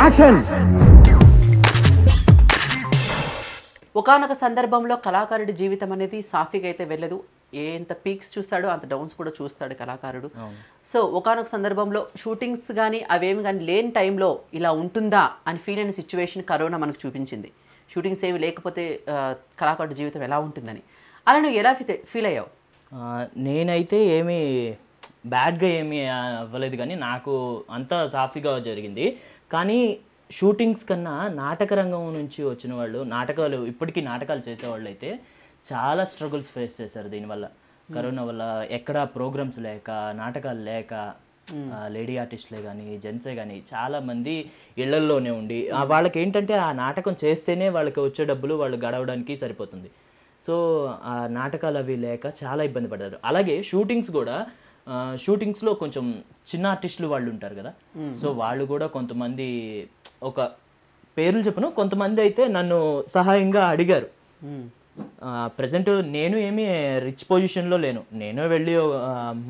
Action ఒకనొక సందర్భంలో కళాకారుడి జీవితం అనేది సాఫీగా అయితే వెళ్ళదు ఎంత పీక్స్ చూస్తాడో అంత డౌన్స్ కూడా చూస్తాడు కళాకారుడు సో ఒకనొక సందర్భంలో షూటింగ్స్ కానీ అవేమి కానీ లేని టైంలో ఇలా ఉంటుందా అని ఫీల్ అయిన సిచ్యువేషన్ కరోనా మనకు చూపించింది షూటింగ్స్ ఏమి లేకపోతే కళాకారుడి జీవితం ఎలా ఉంటుందని అలా నువ్వు ఎలా ఫీల్ అయ్యావు నేనైతే ఏమీ బ్యాడ్గా ఏమీ అవ్వలేదు కానీ నాకు అంత సాఫీగా జరిగింది కానీ షూటింగ్స్ కన్నా నాటక రంగం నుంచి వచ్చిన వాళ్ళు నాటకాలు ఇప్పటికీ నాటకాలు చేసేవాళ్ళు అయితే చాలా స్ట్రగుల్స్ ఫేస్ చేశారు దీనివల్ల కరోనా వల్ల ఎక్కడ ప్రోగ్రామ్స్ లేక నాటకాలు లేక లేడీ ఆర్టిస్టులే కానీ జెంట్సే కానీ చాలామంది ఇళ్లల్లోనే ఉండి వాళ్ళకి ఏంటంటే ఆ నాటకం చేస్తేనే వాళ్ళకి వచ్చే డబ్బులు వాళ్ళు గడవడానికి సరిపోతుంది సో ఆ నాటకాలు అవి లేక చాలా ఇబ్బంది పడ్డారు అలాగే షూటింగ్స్ కూడా షూటింగ్స్లో కొంచెం చిన్న ఆర్టిస్టులు వాళ్ళు ఉంటారు కదా సో వాళ్ళు కూడా కొంతమంది ఒక పేర్లు చెప్పను కొంతమంది అయితే నన్ను సహాయంగా అడిగారు ప్రజెంట్ నేను ఏమీ రిచ్ పొజిషన్లో లేను నేను వెళ్ళి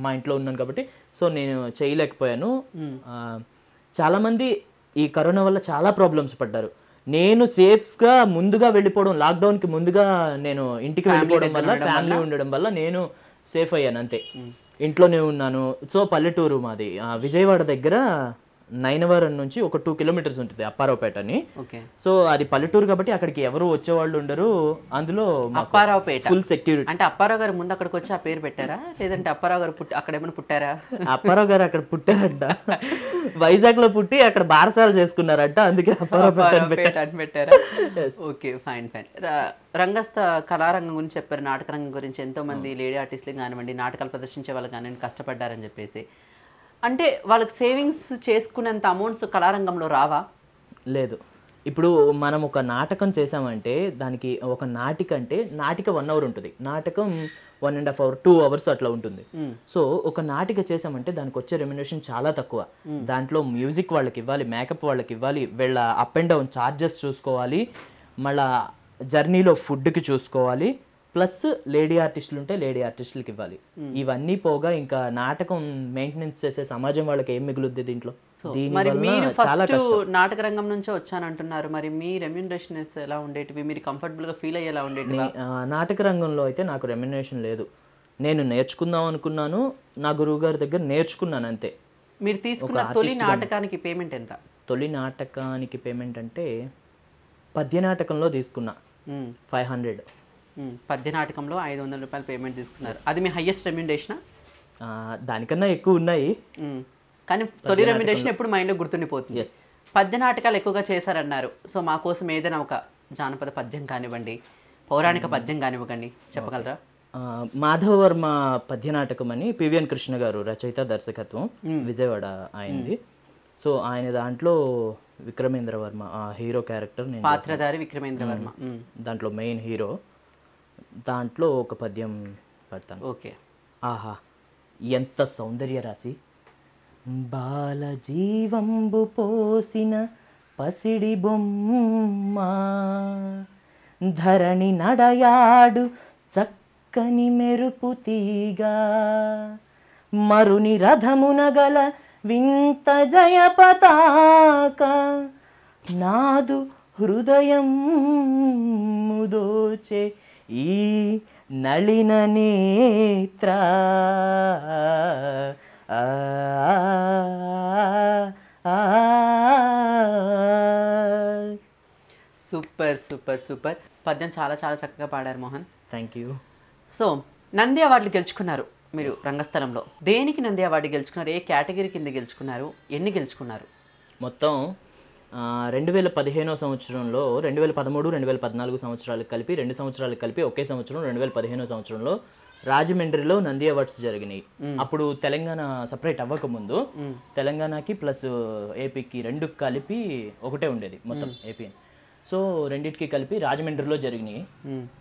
మా ఇంట్లో ఉన్నాను కాబట్టి సో నేను చేయలేకపోయాను చాలామంది ఈ కరోనా వల్ల చాలా ప్రాబ్లమ్స్ పడ్డారు నేను సేఫ్గా ముందుగా వెళ్ళిపోవడం లాక్డౌన్కి ముందుగా నేను ఇంటికి వెళ్ళిపోవడం వల్ల ఫ్యామిలీ ఉండడం వల్ల నేను సేఫ్ అయ్యాను అంతే ఇంట్లోనే ఉన్నాను సో పల్లెటూరు మాది విజయవాడ దగ్గర నైనవరం నుంచి ఒక టూ కిలోమీటర్స్ ఉంటుంది అప్పారావుపేట అని సో అది పల్లెటూరు కాబట్టి అక్కడికి ఎవరు వచ్చేవాళ్ళు ఉండరు అందులో అప్పారావుపేట ఫుల్ సెక్యూరిటీ అంటే అప్పారావు గారు ముందు అక్కడికి వచ్చి ఆ పేరు పెట్టారా లేదంటే అప్పారావు గారు పుట్టి అక్కడ ఏమైనా పుట్టారా అప్పారావు గారు అక్కడ పుట్టారంట వైజాగ్ లో పుట్టి అక్కడ బారసాలు చేసుకున్నారంట అందుకే అప్పారావుపేట అని పెట్టారా ఓకే ఫైన్ ఫైన్ రంగస్థ కళారంగం గురించి చెప్పారు నాటకరంగం గురించి ఎంతో మంది లేడీ ఆర్టిస్టులు కానివ్వండి నాటకాలు ప్రదర్శించే వాళ్ళు కానివ్వండి కష్టపడ్డారని చెప్పేసి అంటే వాళ్ళకి సేవింగ్స్ చేసుకునేంత అమౌంట్స్ కళారంగంలో రావా లేదు ఇప్పుడు మనం ఒక నాటకం చేసామంటే దానికి ఒక నాటిక అంటే నాటిక వన్ అవర్ ఉంటుంది నాటకం one and half hour two hours అట్లా ఉంటుంది సో ఒక నాటిక చేసామంటే దానికి వచ్చే రెమ్యునేషన్ చాలా తక్కువ దాంట్లో మ్యూజిక్ వాళ్ళకి ఇవ్వాలి మేకప్ వాళ్ళకి ఇవ్వాలి వీళ్ళ అప్ అండ్ డౌన్ ఛార్జెస్ చూసుకోవాలి మళ్ళా జర్నీలో ఫుడ్కి చూసుకోవాలి ప్లస్ లేడీ ఆర్టిస్టులు ఉంటే లేడీ ఆర్టిస్టులకి ఇవ్వాలి hmm. ఇవన్నీ పోగా ఇంకా నాటకం మెయింటెనెన్స్ చేసే సమాజం వాళ్ళకి ఏం మిగులుద్ది దీంట్లో మరి మీరు ఫస్ట్ నాటక రంగం నుంచే వచ్చానంటున్నారు మరి మీ రెమ్యునరేషన్ ఎలా ఉండేటివి మీరు కంఫర్టబుల్గా ఫీల్ అయ్యేలా ఉండేటివి నాటక రంగంలో అయితే నాకు రెమ్యునరేషన్ లేదు నేను నేర్చుకుందాం అనుకున్నాను నా గురువు గారి దగ్గర నేర్చుకున్నాను అంతే మీరు తీసుకున్న తొలి నాటకానికి పేమెంట్ ఎంత తొలి నాటకానికి పేమెంట్ అంటే పద్య నాటకంలో తీసుకున్నా ఫైవ్ hmm. హండ్రెడ్ పద్య నాటకంలో ఐదు వందల రూపాయలు పేమెంట్ తీసుకున్నారు అది మీ హైయెస్ట్ రెమ్యుండేషన్ దానికన్నా ఎక్కువ ఉన్నాయి కానీ తొలి రెమ్యుండేషన్ ఎప్పుడు మైండ్లో గుర్తుండిపోతుంది పద్య నాటకాలు ఎక్కువగా చేశారన్నారు సో మా కోసం ఏదైనా ఒక జానపద పద్యం కానివ్వండి పౌరాణిక పద్యం కానివ్వండి చెప్పగలరా మాధవ వర్మ పద్య నాటకం అని పివిఎన్ కృష్ణ గారు రచయిత దర్శకత్వం విజయవాడ ఆయనది సో ఆయన దాంట్లో విక్రమేంద్ర వర్మ హీరో క్యారెక్టర్ పాత్రధారి విక్రమేంద్ర వర్మ దాంట్లో మెయిన్ హీరో దాంట్లో ఒక పద్యం పడతాను ఓకే ఆహా ఎంత సౌందర్య రాసి బాల జీవంబు పోసిన పసిడి బొమ్మ ధరణి నడయాడు చక్కని మెరుపు తీగా మరుని రథమున గల వింత జయ పతాక నాదు హృదయం ముదోచే ఈ నళిన నేత్ర సూపర్ సూపర్ సూపర్ పద్యం చాలా చాలా చక్కగా పాడారు Mohan thank you so Nandi అవార్డులు గెలుచుకున్నారు మీరు రంగస్థలంలో దేనికి నంది అవార్డు గెలుచుకున్నారు ఏ కేటగిరీ కింద గెలుచుకున్నారు ఎన్ని గెలుచుకున్నారు మొత్తం రెండు వేల పదిహేనో సంవత్సరంలో రెండు వేల పదమూడు రెండు వేల పద్నాలుగు సంవత్సరాలకు కలిపి రెండు సంవత్సరాలకు కలిపి ఒకే సంవత్సరం రెండు వేల పదిహేనో సంవత్సరంలో రాజమండ్రిలో నంది అవార్డ్స్ జరిగినాయి అప్పుడు తెలంగాణ సపరేట్ అవ్వక ముందు తెలంగాణకి ప్లస్ ఏపీకి రెండు కలిపి ఒకటే ఉండేది మొత్తం ఏపీ సో రెండింటికి కలిపి రాజమండ్రిలో జరిగినాయి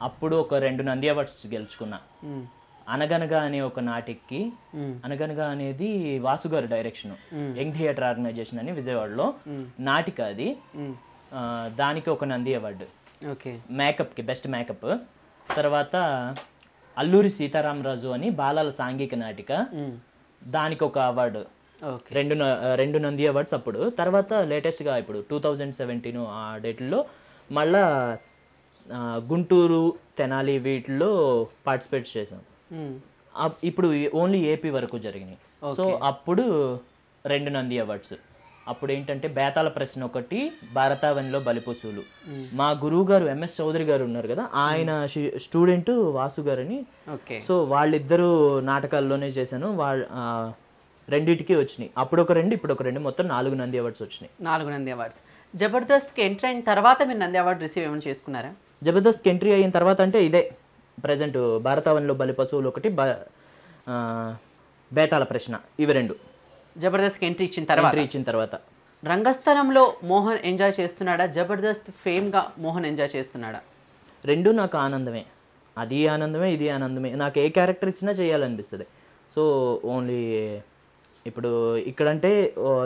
అప్పుడు ఒక రెండు నంది అవార్డ్స్ గెలుచుకున్నా అనగనగా అనే ఒక నాటిక్కి అనగనగా అనేది వాసుగారు డైరెక్షన్ యంగ్ థియేటర్ ఆర్గనైజేషన్ అని విజయవాడలో నాటిక అది దానికి ఒక నంది అవార్డు ఓకే మేకప్కి బెస్ట్ మేకప్ తర్వాత అల్లూరి సీతారామరాజు అని బాలల సాంఘిక నాటిక దానికి ఒక అవార్డు రెండు రెండు నంది అవార్డ్స్ అప్పుడు తర్వాత లేటెస్ట్గా ఇప్పుడు టూ థౌజండ్ సెవెంటీన్ ఆ డేట్లో మళ్ళా గుంటూరు తెనాలి వీటిల్లో పార్టిసిపేట్ చేశాం ఇప్పుడు ఓన్లీ ఏపీ వరకు జరిగినాయి సో అప్పుడు రెండు నంది అవార్డ్స్ అప్పుడు ఏంటంటే బేతాల ప్రశ్న ఒకటి భారతావనిలో బలిపశువులు మా గురువు గారు ఎంఎస్ చౌదరి గారు ఉన్నారు కదా ఆయన స్టూడెంట్ వాసు గారని సో వాళ్ళిద్దరూ నాటకాల్లోనే చేశాను వాళ్ళ రెండింటికి వచ్చినాయి అప్పుడు ఒక రెండు ఇప్పుడు ఒక రెండు మొత్తం నాలుగు నంది అవార్డ్స్ వచ్చినాయి నాలుగు నంది అవార్డ్స్ జబర్దస్త్కి ఎంట్రీ అయిన తర్వాత మీరు నంది అవార్డు రిసీవ్ ఏమైనా చేసుకున్నారా జబర్దస్త్కి ఎంట్రీ అయిన తర్వాత అంటే ఇదే ప్రజెంట్ భారతావనిలో బలి పశువులు ఒకటి బేతాల ప్రశ్న ఇవి రెండు జబర్దస్త్కి ఎంట్రీ ఇచ్చిన తర్వాత ఇచ్చిన తర్వాత రంగస్థలంలో మోహన్ ఎంజాయ్ చేస్తున్నాడా జబర్దస్త్ ఫేమ్గా మోహన్ ఎంజాయ్ చేస్తున్నాడా రెండు నాకు ఆనందమే అది ఆనందమే ఇది ఆనందమే నాకు ఏ క్యారెక్టర్ ఇచ్చినా చేయాలనిపిస్తుంది సో ఓన్లీ ఇప్పుడు ఇక్కడంటే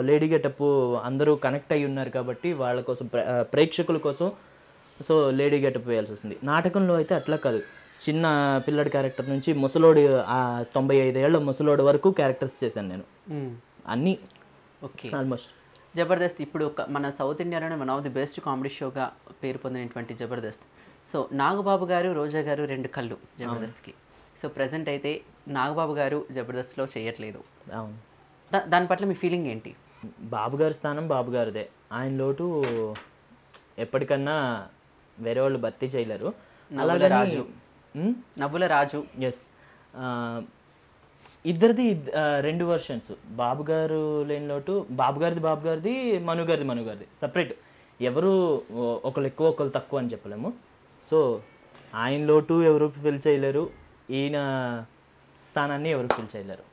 లేడీ గెటప్ అందరూ కనెక్ట్ అయి ఉన్నారు కాబట్టి వాళ్ళ కోసం ప్రేక్షకుల కోసం సో లేడీ గెటప్ వేయాల్సి వస్తుంది నాటకంలో అయితే అట్లా కాదు చిన్న పిల్లడి క్యారెక్టర్ నుంచి ముసలోడి తొంభై ఐదేళ్ల ముసలోడి వరకు క్యారెక్టర్స్ చేశాను నేను అన్ని ఓకే ఆల్మోస్ట్ జబర్దస్త్ ఇప్పుడు మన సౌత్ ఇండియాలోనే one of the best comedy షోగా పేరు పొందినటువంటి జబర్దస్త్ సో నాగబాబు గారు రోజా గారు రెండు కళ్ళు జబర్దస్త్కి సో ప్రజెంట్ అయితే నాగబాబు గారు జబర్దస్త్లో చేయట్లేదు దాని పట్ల మీ ఫీలింగ్ ఏంటి బాబు స్థానం బాబుగారిదే ఆయన లోటు ఎప్పటికన్నా వేరే వాళ్ళు భర్తీ చేయలేరు అలాగే రాజు Hmm? నవ్వుల రాజు ఎస్ ఇద్దరిది రెండు వర్షన్స్ బాబు గారు లేని లోటు బాబు గారిది బాబు గారిది మను గారిది మను గారిది సపరేట్ ఎవరు ఒకళ్ళు ఎక్కువ ఒకళ్ళు తక్కువ అని చెప్పలేము సో ఆయన లోటు ఎవరు ఫిల్ చేయలేరు ఈయన స్థానాన్ని ఎవరు ఫిల్ చేయలేరు